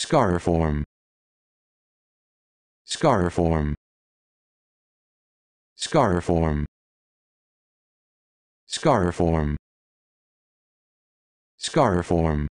Scariform. Scariform. Scariform. Scariform. Scariform.